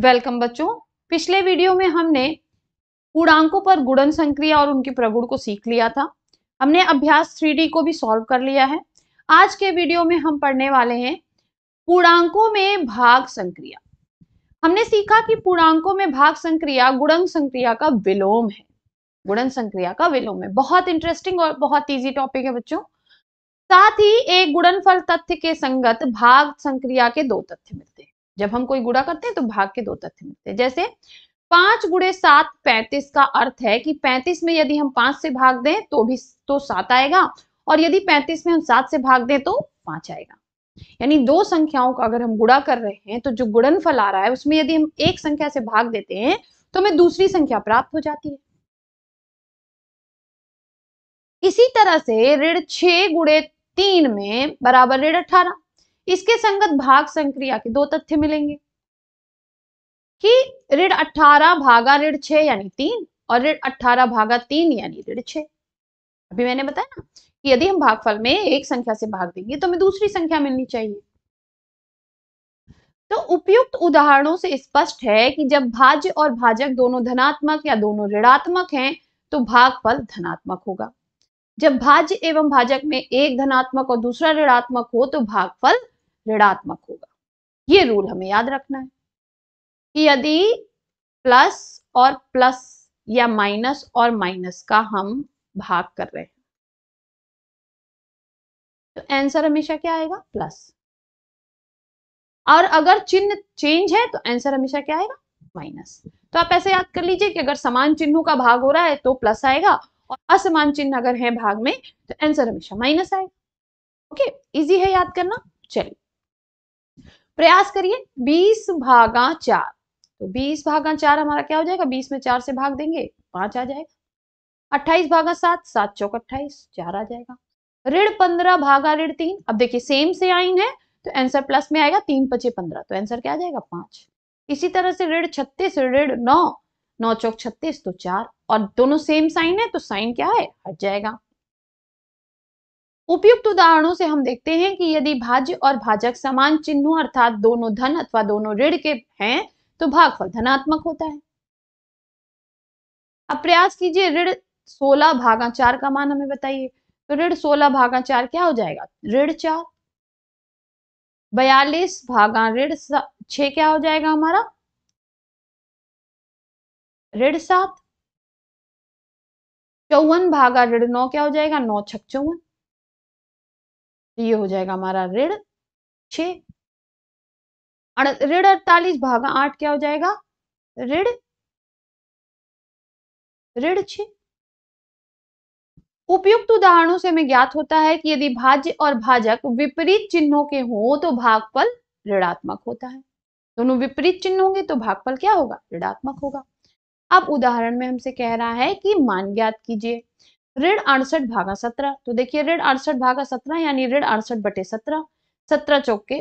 welcome बच्चों पिछले video में हमने पूर्णांकों पर गुणन संक्रिया और उनकी प्रगुण को सीख लिया था हमने अभ्यास 3D को भी सॉल्व कर लिया है आज के वीडियो में हम पढ़ने वाले हैं पूर्णांकों में भाग संक्रिया हमने सीखा कि पूर्णांकों में भाग संक्रिया गुणन संक्रिया का विलोम है गुणन संक्रिया का विलोम है बहुत इंटरेस्टिंग और बहुत ईजी टॉपिक है बच्चों साथ ही एक गुणनफल तथ्य के संगत भाग संक्रिया के दो तथ्य मिलते हैं जब हम कोई गुड़ा करते हैं तो भाग के दो तथ्य मिलते हैं जैसे पांच गुड़े सात पैंतीस का अर्थ है कि पैंतीस में यदि हम पांच से भाग दें तो भी तो सात आएगा और यदि पैंतीस में हम सात से भाग दें तो पांच आएगा यानी दो संख्याओं का अगर हम गुड़ा कर रहे हैं तो जो गुड़न फल आ रहा है उसमें यदि हम एक संख्या से भाग देते हैं तो हमें दूसरी संख्या प्राप्त हो जाती है इसी तरह से ऋण छह गुड़े तीन में बराबर ऋण अठारह इसके संगत भाग संक्रिया के दो तथ्य मिलेंगे कि ऋण अठारह भागा ऋण छह यानी तीन और ऋण अठारह भागा तीन यानी ऋण छ अभी मैंने बताया ना कि यदि हम भागफल में एक संख्या से भाग देंगे तो हमें दूसरी संख्या मिलनी चाहिए तो उपयुक्त उदाहरणों से स्पष्ट है कि जब भाज्य और भाजक दोनों धनात्मक या दोनों ऋणात्मक हैं तो भागफल धनात्मक होगा जब भाज्य एवं भाजक में एक धनात्मक और दूसरा ऋणात्मक हो तो भागफल ऋणात्मक होगा ये रूल हमें याद रखना है कि यदि प्लस और प्लस या माइनस और माइनस का हम भाग कर रहे हैं तो आंसर हमेशा क्या आएगा प्लस और अगर चिन्ह चेंज है तो आंसर हमेशा क्या आएगा माइनस तो आप ऐसे याद कर लीजिए कि अगर समान चिन्हों का भाग हो रहा है तो प्लस आएगा और असमान चिन्ह अगर है भाग में तो आंसर हमेशा माइनस आएगा ओके इजी है याद करना चलिए प्रयास करिए बीस भागा चार तो बीस भागा चार हमारा क्या हो जाएगा बीस में चार से भाग देंगे पांच आ जाएगा अट्ठाईस भागा सात सात चौक अट्ठाईस चार आ जाएगा ऋण पंद्रह भागा ऋण तीन अब देखिए सेम से आइन है तो आंसर प्लस में आएगा तीन पचे पंद्रह तो आंसर क्या आ जाएगा पांच इसी तरह से ऋण छत्तीस ऋण नौ नौ चौक छत्तीस तो चार और दोनों सेम साइन है तो साइन क्या है हट जाएगा उपयुक्त उदाहरणों से हम देखते हैं कि यदि भाज्य और भाजक समान चिन्हों अर्थात दोनों धन अथवा दोनों ऋण के हैं तो भागफल धनात्मक होता है अब प्रयास कीजिए ऋण सोलह भागा चार का मान हमें बताइए तो ऋण सोलह भागा चार क्या हो जाएगा ऋण चार बयालीस भागा ऋण छ क्या हो जाएगा हमारा ऋण सात चौवन भागा ऋण नौ क्या हो जाएगा नौ छक चौवन तो ये हो जाएगा हमारा ऋण छ ऋण अड़तालीस भाग आठ क्या हो जाएगा ऋण ऋण छ उपयुक्त उदाहरणों से हमें ज्ञात होता है कि यदि भाज्य और भाजक विपरीत चिन्हों के हों तो भागफल ऋणात्मक होता है दोनों विपरीत चिन्ह होंगे तो भागफल क्या होगा ऋणात्मक होगा अब उदाहरण में हमसे कह रहा है कि मान ज्ञात कीजिए ऋण अड़सठ भागा सत्रह तो देखिए ऋण अड़सठ भागा सत्रह यानी ऋण अड़सठ बटे सत्रह सत्रह चौके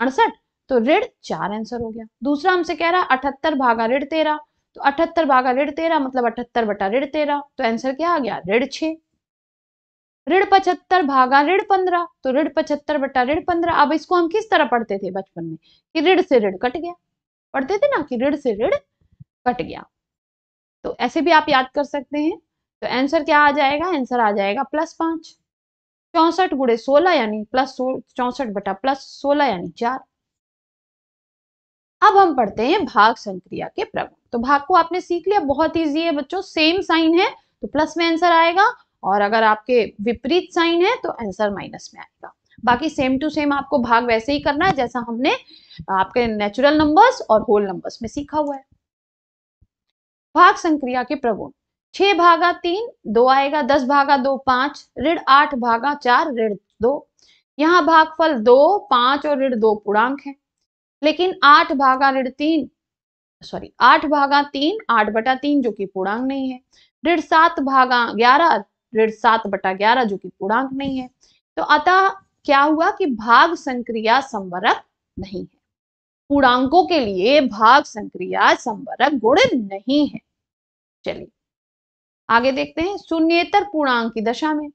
अड़सठ तो ऋण चार आंसर हो गया दूसरा हमसे कह रहा है अठहत्तर भागा ऋण तेरह तो अठहत्तर भागा ऋण तेरह मतलब अठहत्तर बटा ऋण तेरह तो आंसर क्या आ गया ऋण छ ऋण पचहत्तर भागा ऋण पंद्रह तो ऋण पचहत्तर बटा ऋण पंद्रह अब इसको हम किस तरह पढ़ते थे बचपन में कि ऋण से ऋण कट गया पढ़ते थे ना कि ऋण से ऋण कट गया तो ऐसे भी आप याद कर सकते हैं तो आंसर क्या आ जाएगा आंसर आ जाएगा प्लस पांच चौसठ गुड़े सोलह यानी प्लस चौसठ बटा प्लस सोलह यानी चार अब हम पढ़ते हैं भाग संक्रिया के प्रगुण तो भाग को आपने सीख लिया बहुत ईजी है बच्चों सेम साइन है तो प्लस में आंसर आएगा और अगर आपके विपरीत साइन है तो आंसर माइनस में आएगा बाकी सेम टू सेम आपको भाग वैसे ही करना है जैसा हमने आपके नेचुरल नंबर्स और होल नंबर्स में सीखा हुआ है भाग संक्रिया के प्रगुण छह भागा तीन दो आएगा दस भागा दो पांच ऋण आठ भागा चार ऋण दो यहाँ भागफल दो पांच और ऋण दो पूर्णांक है लेकिन आठ भागा ऋण तीन सॉरी आठ भागा तीन आठ बटा तीन जो कि पूर्णांक नहीं है ऋण सात भागा ग्यारह ऋण सात बटा ग्यारह जो कि पूर्णांक नहीं है तो अतः क्या हुआ कि भाग संक्रिया संवरक नहीं है पूर्णांकों के लिए भाग संक्रिया संवरक गुण नहीं है चलिए आगे देखते हैं शून्यतर पूर्णांक की दशा में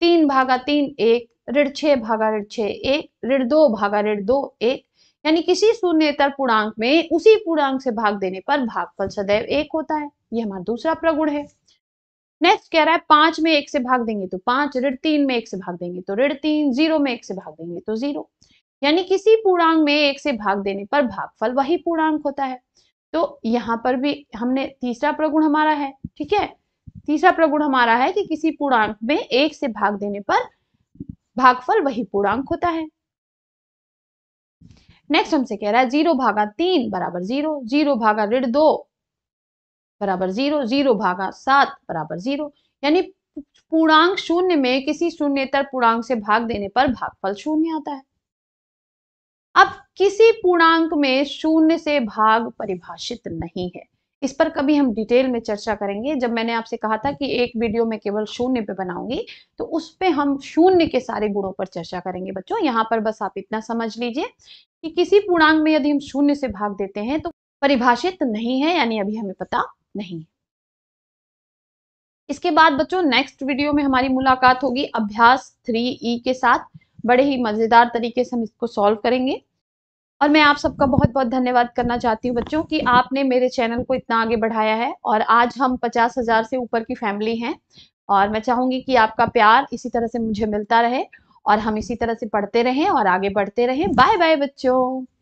तीन भागा तीन एक ऋण छह भागा ऋण छह एक ऋण दो भागा ऋण दो एक यानी किसी शून्यतर पूर्णांक में उसी पूर्णांक से भाग देने पर भागफल सदैव एक होता है ये हमारा दूसरा प्रगुण है नेक्स्ट कह रहा है पांच में एक से भाग देंगे तो पांच ऋण तीन में एक से भाग देंगे तो ऋण तीन जीरो में एक से भाग देंगे तो जीरो यानी किसी पूर्णांक में एक से भाग देने पर भागफल वही पूर्णांक होता है तो यहाँ पर भी हमने तीसरा प्रगुण हमारा है ठीक है तीसरा प्रगुण हमारा है कि किसी पूर्णांक में एक से भाग देने पर भागफल वही पूर्णांक होता है नेक्स्ट हमसे कह रहा है जीरो भागा तीन बराबर जीरो जीरो भागा ऋण दो बराबर जीरो जीरो भागा सात बराबर जीरो यानी पूर्णांक शून्य में किसी शून्यतर पूर्णांक से भाग देने पर भागफल शून्य आता है अब किसी पूर्णांक में शून्य से भाग परिभाषित नहीं है इस पर कभी हम डिटेल में चर्चा करेंगे जब मैंने आपसे कहा था कि एक वीडियो में केवल शून्य पे बनाऊंगी तो उस पर हम शून्य के सारे गुणों पर चर्चा करेंगे बच्चों यहाँ पर बस आप इतना समझ लीजिए कि किसी पूर्णांग में यदि हम शून्य से भाग देते हैं तो परिभाषित नहीं है यानी अभी हमें पता नहीं इसके बाद बच्चों नेक्स्ट वीडियो में हमारी मुलाकात होगी अभ्यास थ्री ई e के साथ बड़े ही मजेदार तरीके से हम इसको सॉल्व करेंगे और मैं आप सबका बहुत बहुत धन्यवाद करना चाहती हूँ बच्चों कि आपने मेरे चैनल को इतना आगे बढ़ाया है और आज हम पचास हज़ार से ऊपर की फैमिली हैं और मैं चाहूंगी कि आपका प्यार इसी तरह से मुझे मिलता रहे और हम इसी तरह से पढ़ते रहें और आगे बढ़ते रहें बाय बाय बच्चों